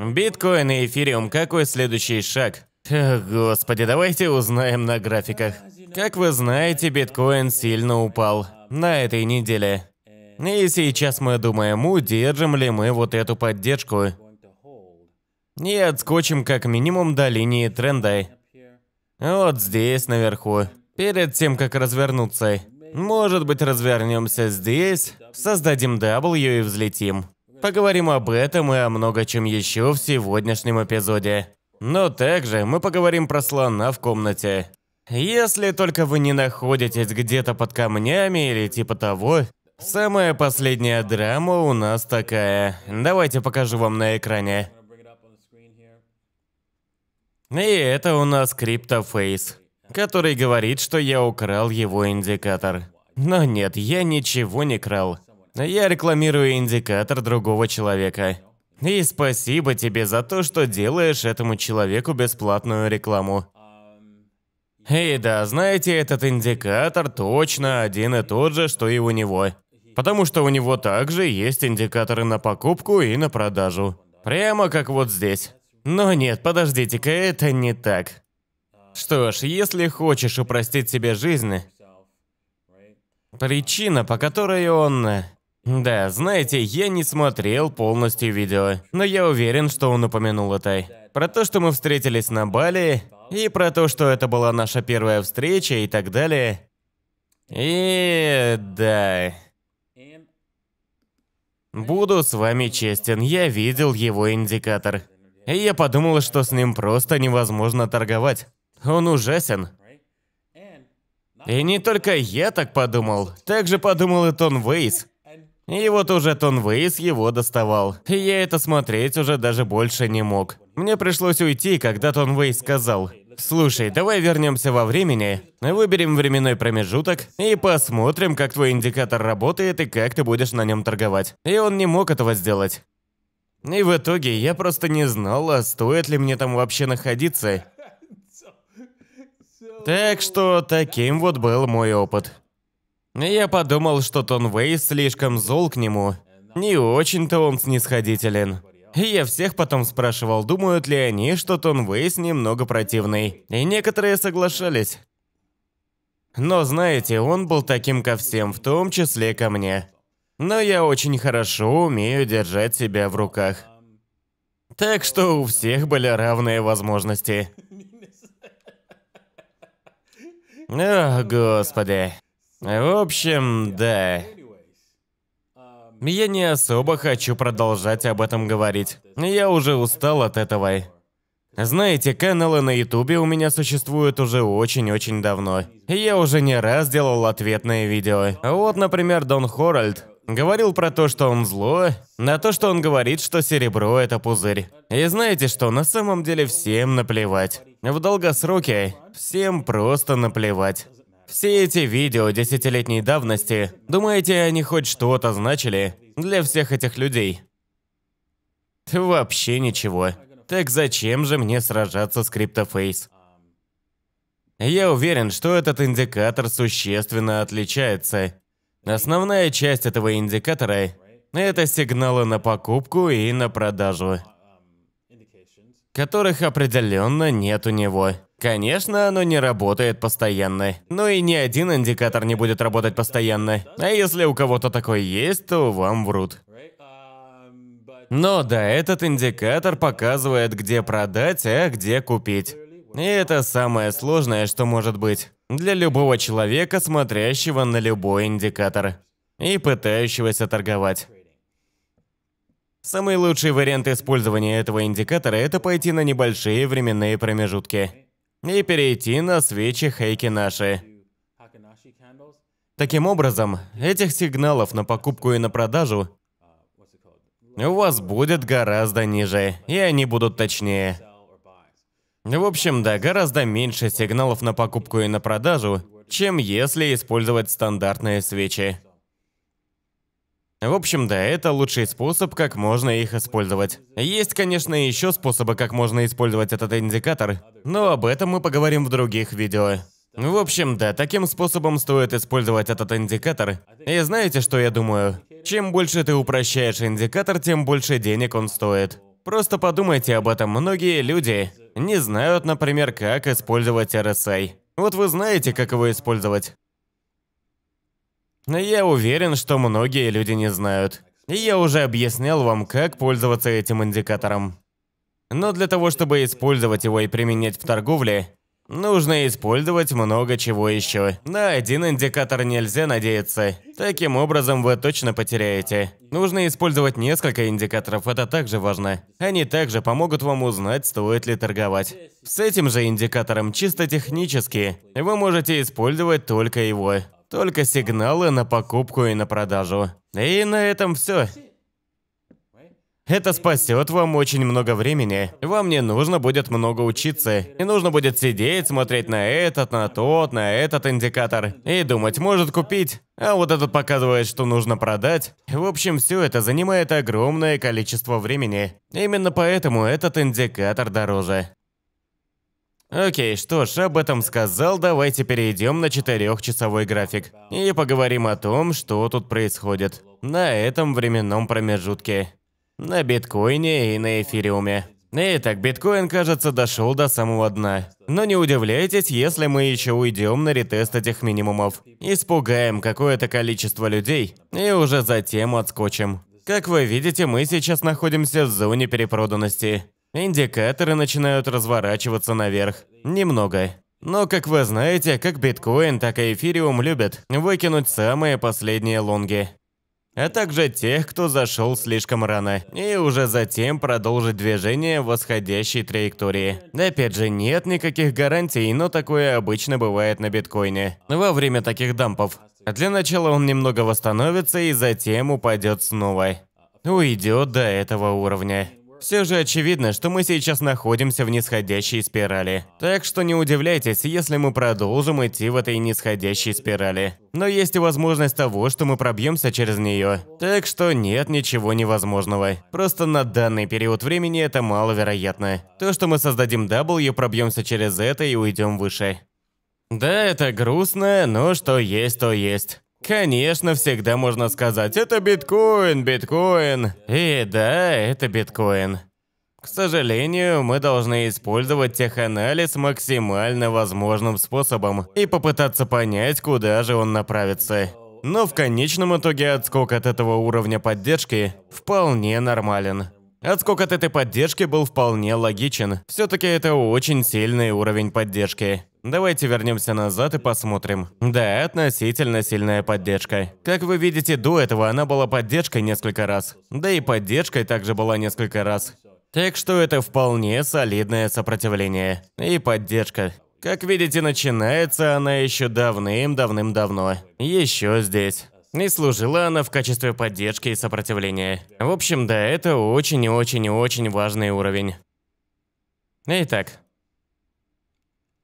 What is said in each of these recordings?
Биткоин и эфириум, какой следующий шаг? Эх, господи, давайте узнаем на графиках. Как вы знаете, биткоин сильно упал на этой неделе. И сейчас мы думаем, удержим ли мы вот эту поддержку. И отскочим как минимум до линии тренда. Вот здесь, наверху. Перед тем, как развернуться. Может быть, развернемся здесь, создадим W и взлетим. Поговорим об этом и о много чем еще в сегодняшнем эпизоде. Но также мы поговорим про слона в комнате. Если только вы не находитесь где-то под камнями или типа того, самая последняя драма у нас такая. Давайте покажу вам на экране. И это у нас Криптофейс, который говорит, что я украл его индикатор. Но нет, я ничего не крал. Я рекламирую индикатор другого человека. И спасибо тебе за то, что делаешь этому человеку бесплатную рекламу. И да, знаете, этот индикатор точно один и тот же, что и у него. Потому что у него также есть индикаторы на покупку и на продажу. Прямо как вот здесь. Но нет, подождите-ка, это не так. Что ж, если хочешь упростить себе жизнь, причина, по которой он да, знаете, я не смотрел полностью видео, но я уверен, что он упомянул это. Про то, что мы встретились на Бали, и про то, что это была наша первая встреча и так далее. И да. Буду с вами честен, я видел его индикатор. И я подумал, что с ним просто невозможно торговать. Он ужасен. И не только я так подумал, также подумал и Тон Вейс. И вот уже Тонвейс его доставал. И я это смотреть уже даже больше не мог. Мне пришлось уйти, когда Тонвейс сказал, «Слушай, давай вернемся во времени, выберем временной промежуток и посмотрим, как твой индикатор работает и как ты будешь на нем торговать». И он не мог этого сделать. И в итоге я просто не знал, а стоит ли мне там вообще находиться. Так что таким вот был мой опыт. Я подумал, что Тон Вейс слишком зол к нему. Не очень-то он снисходителен. я всех потом спрашивал, думают ли они, что Тон Вейс немного противный. И некоторые соглашались. Но знаете, он был таким ко всем, в том числе ко мне. Но я очень хорошо умею держать себя в руках. Так что у всех были равные возможности. О, господи. В общем, да. Um, Я не особо хочу продолжать об этом говорить. Я уже устал от этого. Знаете, каналы на ютубе у меня существуют уже очень-очень давно. Я уже не раз делал ответные видео. Вот, например, Дон Хоральд. Говорил про то, что он зло, на то, что он говорит, что серебро – это пузырь. И знаете что, на самом деле всем наплевать. В долгосроке всем просто наплевать. Все эти видео десятилетней давности, думаете, они хоть что-то значили для всех этих людей? Вообще ничего. Так зачем же мне сражаться с Криптофейс? Я уверен, что этот индикатор существенно отличается. Основная часть этого индикатора – это сигналы на покупку и на продажу, которых определенно нет у него. Конечно, оно не работает постоянно. Но ну и ни один индикатор не будет работать постоянно. А если у кого-то такой есть, то вам врут. Но да, этот индикатор показывает, где продать, а где купить. И это самое сложное, что может быть для любого человека, смотрящего на любой индикатор и пытающегося торговать. Самый лучший вариант использования этого индикатора – это пойти на небольшие временные промежутки и перейти на свечи Хейкинаши. Таким образом, этих сигналов на покупку и на продажу у вас будет гораздо ниже, и они будут точнее. В общем, да, гораздо меньше сигналов на покупку и на продажу, чем если использовать стандартные свечи. В общем, да, это лучший способ, как можно их использовать. Есть, конечно, еще способы, как можно использовать этот индикатор, но об этом мы поговорим в других видео. В общем, да, таким способом стоит использовать этот индикатор. И знаете, что я думаю? Чем больше ты упрощаешь индикатор, тем больше денег он стоит. Просто подумайте об этом. Многие люди не знают, например, как использовать RSI. Вот вы знаете, как его использовать. Но Я уверен, что многие люди не знают. И я уже объяснял вам, как пользоваться этим индикатором. Но для того, чтобы использовать его и применять в торговле, нужно использовать много чего еще. На один индикатор нельзя надеяться. Таким образом, вы точно потеряете. Нужно использовать несколько индикаторов, это также важно. Они также помогут вам узнать, стоит ли торговать. С этим же индикатором чисто технически вы можете использовать только его. Только сигналы на покупку и на продажу. И на этом все. Это спасет вам очень много времени. Вам не нужно будет много учиться. Не нужно будет сидеть, смотреть на этот, на тот, на этот индикатор. И думать, может купить. А вот этот показывает, что нужно продать. В общем, все это занимает огромное количество времени. Именно поэтому этот индикатор дороже. Окей, что ж, об этом сказал, давайте перейдем на четырехчасовой график. И поговорим о том, что тут происходит на этом временном промежутке. На биткоине и на эфириуме. Итак, биткоин, кажется, дошел до самого дна. Но не удивляйтесь, если мы еще уйдем на ретест этих минимумов. Испугаем какое-то количество людей и уже затем отскочим. Как вы видите, мы сейчас находимся в зоне перепроданности. Индикаторы начинают разворачиваться наверх. Немного. Но, как вы знаете, как биткоин, так и эфириум любят выкинуть самые последние лонги. А также тех, кто зашел слишком рано, и уже затем продолжить движение в восходящей траектории. Опять же, нет никаких гарантий, но такое обычно бывает на биткоине, во время таких дампов. Для начала он немного восстановится и затем упадет снова. Уйдет до этого уровня. Все же очевидно, что мы сейчас находимся в нисходящей спирали. Так что не удивляйтесь, если мы продолжим идти в этой нисходящей спирали. Но есть и возможность того, что мы пробьемся через нее. Так что нет ничего невозможного. Просто на данный период времени это маловероятно. То, что мы создадим W, пробьемся через это и уйдем выше. Да, это грустно, но что есть, то есть. Конечно, всегда можно сказать, это биткоин, биткоин. И да, это биткоин. К сожалению, мы должны использовать теханализ максимально возможным способом и попытаться понять, куда же он направится. Но в конечном итоге отскок от этого уровня поддержки вполне нормален. Отскок от этой поддержки был вполне логичен. Все-таки это очень сильный уровень поддержки. Давайте вернемся назад и посмотрим. Да, относительно сильная поддержка. Как вы видите, до этого она была поддержкой несколько раз. Да и поддержкой также была несколько раз. Так что это вполне солидное сопротивление. И поддержка. Как видите, начинается она еще давным-давным-давно. Еще здесь. И служила она в качестве поддержки и сопротивления. В общем, да, это очень-очень-очень важный уровень. Итак,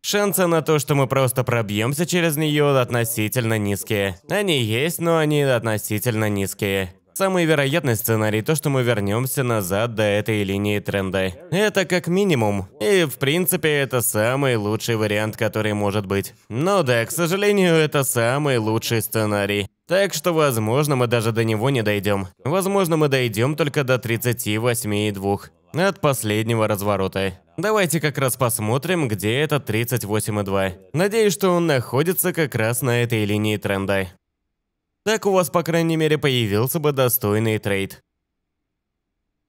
Шансы на то, что мы просто пробьемся через нее, относительно низкие. Они есть, но они относительно низкие. Самый вероятный сценарий то, что мы вернемся назад до этой линии тренда. Это как минимум. И в принципе это самый лучший вариант, который может быть. Но да, к сожалению, это самый лучший сценарий. Так что, возможно, мы даже до него не дойдем. Возможно, мы дойдем только до 38,2 от последнего разворота. Давайте как раз посмотрим, где этот 38,2. Надеюсь, что он находится как раз на этой линии тренда. Так у вас, по крайней мере, появился бы достойный трейд.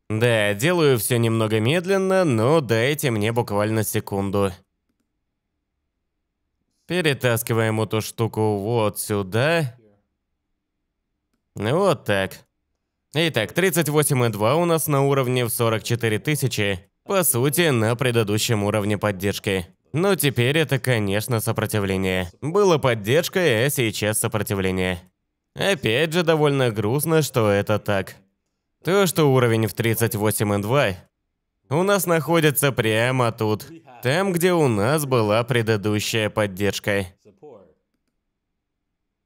Да, делаю все немного медленно, но дайте мне буквально секунду. Перетаскиваем эту штуку вот сюда. Вот так. Итак, 38,2 у нас на уровне в 44 тысячи. По сути, на предыдущем уровне поддержки. Но теперь это, конечно, сопротивление. Было поддержка, а сейчас сопротивление. Опять же, довольно грустно, что это так. То, что уровень в 38,2, у нас находится прямо тут. Там, где у нас была предыдущая поддержка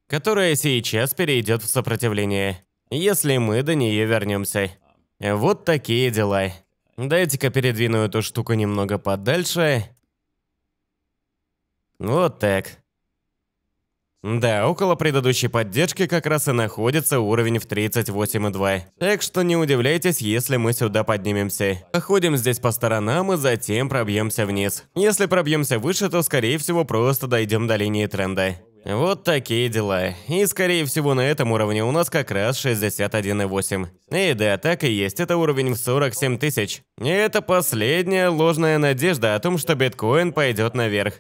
которая сейчас перейдет в сопротивление, если мы до нее вернемся. Вот такие дела. Дайте-ка передвину эту штуку немного подальше. Вот так. Да, около предыдущей поддержки как раз и находится уровень в 38,2. Так что не удивляйтесь, если мы сюда поднимемся. Походим здесь по сторонам и затем пробьемся вниз. Если пробьемся выше, то скорее всего просто дойдем до линии тренда. Вот такие дела. И скорее всего на этом уровне у нас как раз 61,8. И да, так и есть, это уровень в 47 тысяч. И это последняя ложная надежда о том, что биткоин пойдет наверх.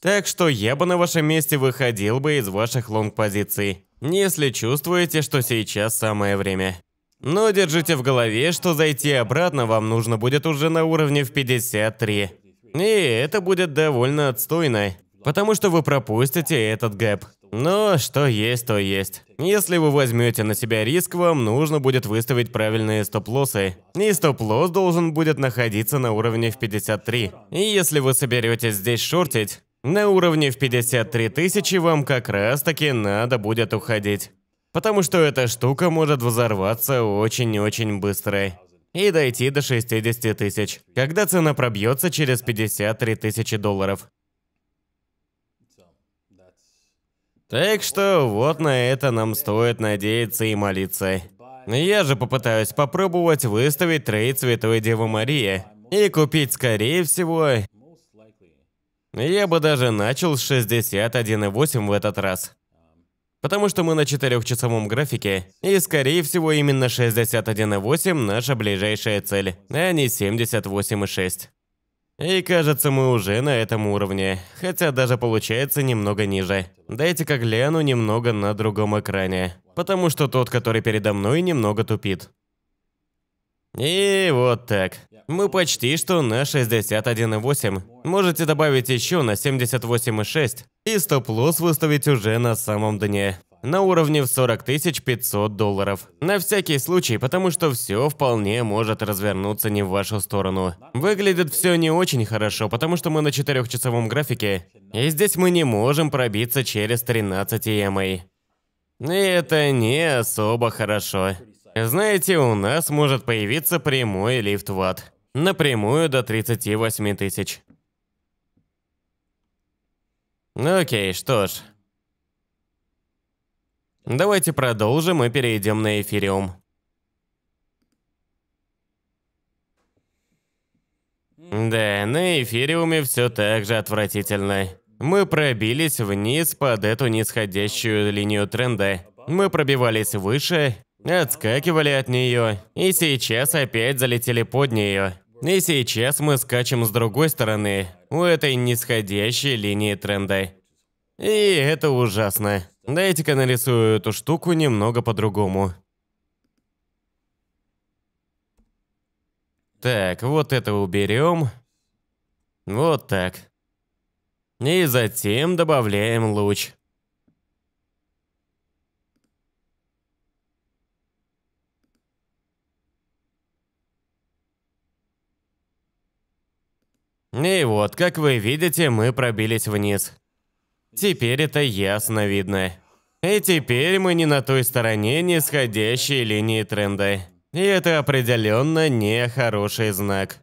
Так что я бы на вашем месте выходил бы из ваших лонг-позиций, если чувствуете, что сейчас самое время. Но держите в голове, что зайти обратно вам нужно будет уже на уровне в 53. И это будет довольно отстойно потому что вы пропустите этот гэп. Но ну, что есть, то есть. Если вы возьмете на себя риск, вам нужно будет выставить правильные стоп-лоссы. И стоп-лосс должен будет находиться на уровне в 53. И если вы соберетесь здесь шортить, на уровне в 53 тысячи вам как раз таки надо будет уходить. Потому что эта штука может взорваться очень-очень быстро и дойти до 60 тысяч, когда цена пробьется через 53 тысячи долларов. Так что вот на это нам стоит надеяться и молиться. Я же попытаюсь попробовать выставить трейд Святой Девы Марии и купить, скорее всего, я бы даже начал с 61,8 в этот раз. Потому что мы на 4-часовом графике, и скорее всего именно 61,8 наша ближайшая цель, а не 78,6. И кажется, мы уже на этом уровне, хотя даже получается немного ниже. Дайте-ка гляну немного на другом экране, потому что тот, который передо мной, немного тупит. И вот так. Мы почти что на 61,8. Можете добавить еще на 78,6 и стоп-лосс выставить уже на самом дне на уровне в 40 500 долларов. На всякий случай, потому что все вполне может развернуться не в вашу сторону. Выглядит все не очень хорошо, потому что мы на 4-часовом графике, и здесь мы не можем пробиться через 13 EMA. И это не особо хорошо. Знаете, у нас может появиться прямой лифт в ад. Напрямую до 38 тысяч. Окей, что ж, Давайте продолжим и перейдем на эфириум. Да, на эфириуме все так же отвратительно. Мы пробились вниз под эту нисходящую линию тренда. Мы пробивались выше, отскакивали от нее, и сейчас опять залетели под нее. И сейчас мы скачем с другой стороны, у этой нисходящей линии тренда. И это ужасно. Дайте-ка нарисую эту штуку немного по-другому. Так, вот это уберем. Вот так. И затем добавляем луч. И вот, как вы видите, мы пробились вниз. Теперь это ясно видно. И теперь мы не на той стороне нисходящей линии тренда. И это определенно не хороший знак.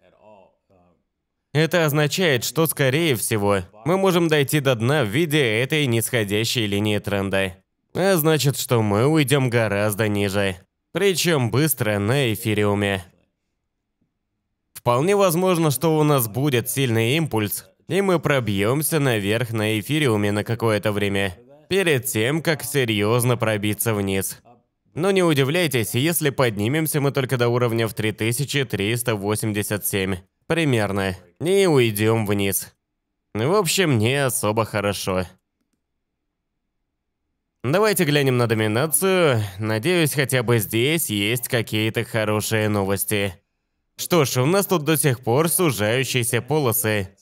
Это означает, что, скорее всего, мы можем дойти до дна в виде этой нисходящей линии тренда. А значит, что мы уйдем гораздо ниже. Причем быстро на эфириуме. Вполне возможно, что у нас будет сильный импульс, и мы пробьемся наверх на эфириуме на какое-то время, перед тем, как серьезно пробиться вниз. Но не удивляйтесь, если поднимемся мы только до уровня в 3387, примерно, и уйдем вниз. В общем, не особо хорошо. Давайте глянем на доминацию. Надеюсь, хотя бы здесь есть какие-то хорошие новости. Что ж, у нас тут до сих пор сужающиеся полосы,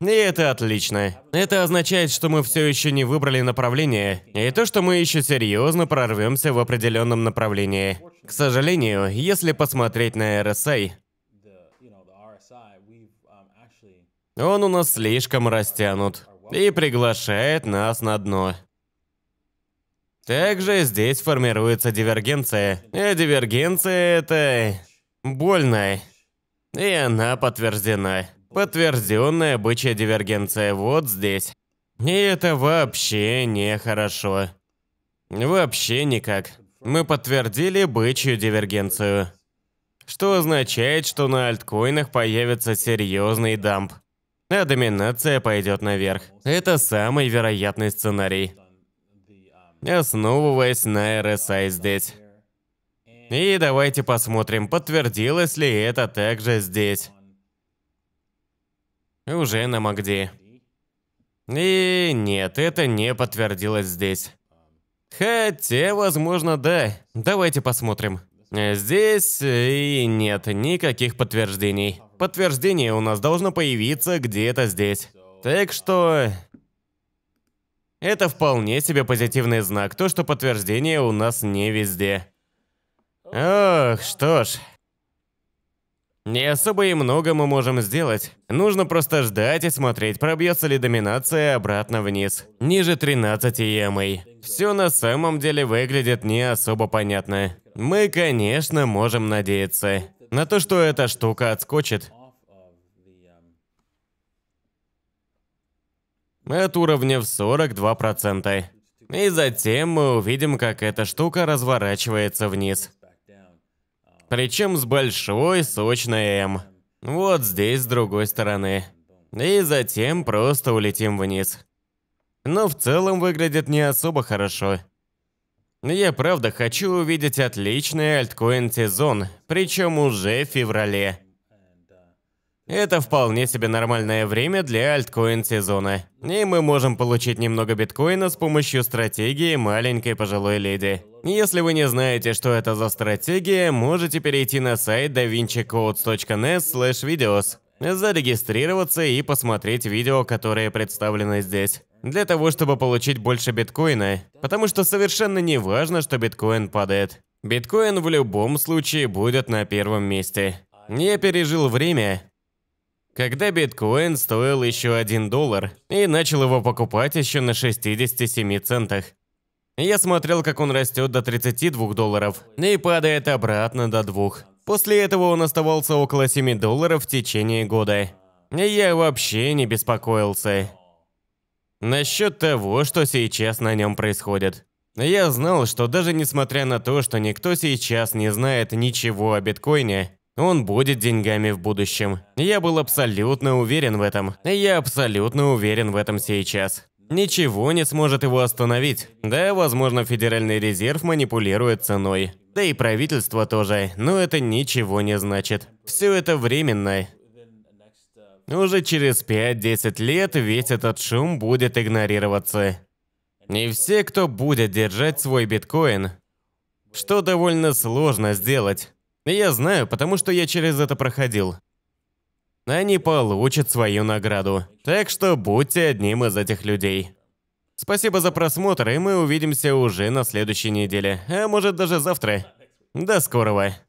и это отлично. Это означает, что мы все еще не выбрали направление, и то, что мы еще серьезно прорвемся в определенном направлении. К сожалению, если посмотреть на RSI, он у нас слишком растянут и приглашает нас на дно. Также здесь формируется дивергенция. и а дивергенция – это больно, и она подтверждена. Подтвержденная бычья дивергенция вот здесь. И это вообще нехорошо. Вообще никак. Мы подтвердили бычью дивергенцию. Что означает, что на альткоинах появится серьезный дамп. А доминация пойдет наверх. Это самый вероятный сценарий. Основываясь на RSI здесь. И давайте посмотрим, подтвердилось ли это также здесь. Уже на Магди. И нет, это не подтвердилось здесь. Хотя, возможно, да. Давайте посмотрим. Здесь э, и нет никаких подтверждений. Подтверждение у нас должно появиться где-то здесь. Так что... Это вполне себе позитивный знак, то, что подтверждение у нас не везде. Ох, что ж, не особо и много мы можем сделать. Нужно просто ждать и смотреть, пробьется ли доминация обратно вниз. Ниже 13 EMA. Все на самом деле выглядит не особо понятно. Мы, конечно, можем надеяться на то, что эта штука отскочит. От уровня в 42%. И затем мы увидим, как эта штука разворачивается вниз. Причем с большой сочной «М». Вот здесь, с другой стороны. И затем просто улетим вниз. Но в целом выглядит не особо хорошо. Я правда хочу увидеть отличный альткоин сезон, причем уже в феврале. Это вполне себе нормальное время для альткоин сезона. И мы можем получить немного биткоина с помощью стратегии маленькой пожилой леди. Если вы не знаете, что это за стратегия, можете перейти на сайт davincicodes.net videos, зарегистрироваться и посмотреть видео, которые представлены здесь для того, чтобы получить больше биткоина, потому что совершенно не важно, что биткоин падает. Биткоин в любом случае будет на первом месте. Я пережил время, когда биткоин стоил еще 1 доллар и начал его покупать еще на 67 центах. Я смотрел, как он растет до 32 долларов и падает обратно до 2. После этого он оставался около 7 долларов в течение года. И я вообще не беспокоился. Насчет того, что сейчас на нем происходит. Я знал, что даже несмотря на то, что никто сейчас не знает ничего о биткоине, он будет деньгами в будущем. Я был абсолютно уверен в этом. Я абсолютно уверен в этом сейчас. Ничего не сможет его остановить. Да, возможно, Федеральный резерв манипулирует ценой. Да и правительство тоже, но это ничего не значит. Все это временно. Уже через 5-10 лет весь этот шум будет игнорироваться. Не все, кто будет держать свой биткоин, что довольно сложно сделать. Ну, я знаю, потому что я через это проходил. Они получат свою награду. Так что будьте одним из этих людей. Спасибо за просмотр, и мы увидимся уже на следующей неделе, а может даже завтра. До скорого.